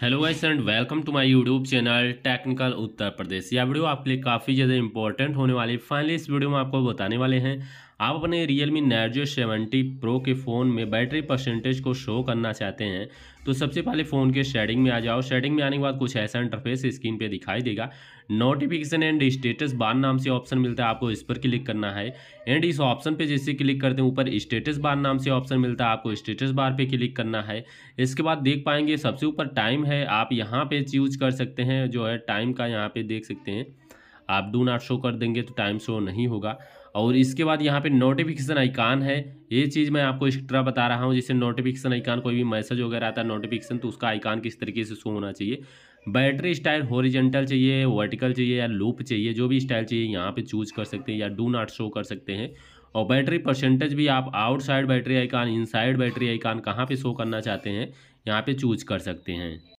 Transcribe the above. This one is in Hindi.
hello guys and welcome to my YouTube channel technical Uttar Pradesh यह वीडियो आपके लिए काफ़ी ज़्यादा इंपॉर्टेंट होने वाली है फाइनली इस वीडियो में आपको बताने वाले हैं आप अपने Realme Narzo seventy pro के फ़ोन में बैटरी परसेंटेज को शो करना चाहते हैं तो सबसे पहले फ़ोन के शेडिंग में आ जाओ शेडिंग में आने के बाद कुछ ऐसा इंटरफेस स्क्रीन पर दिखाई देगा नोटिफिकेशन एंड स्टेटस बार नाम से ऑप्शन मिलता है आपको इस पर क्लिक करना है एंड इस ऑप्शन पे जैसे क्लिक करते हैं ऊपर स्टेटस बार नाम से ऑप्शन मिलता है आपको स्टेटस बार पे क्लिक करना है इसके बाद देख पाएंगे सबसे ऊपर टाइम है आप यहाँ पे चूज कर सकते हैं जो है टाइम का यहाँ पे देख सकते हैं आप डू नॉट शो कर देंगे तो टाइम शो नहीं होगा और इसके बाद यहाँ पे नोटिफिकेशन आइकान है ये चीज़ मैं आपको एक्स्ट्रा बता रहा हूँ जैसे नोटिफिकेशन आइकान कोई भी मैसेज वगैरह आता है नोटिफिकेशन तो उसका आइकान किस तरीके से शो होना चाहिए बैटरी स्टाइल होरिजेंटल चाहिए वर्टिकल चाहिए या लूप चाहिए जो भी स्टाइल चाहिए यहाँ पर चूज कर सकते हैं या डू नॉट शो कर सकते हैं और बैटरी परसेंटेज भी आप outside battery icon inside battery icon कहाँ पे शो करना चाहते हैं यहाँ पे चूज कर सकते हैं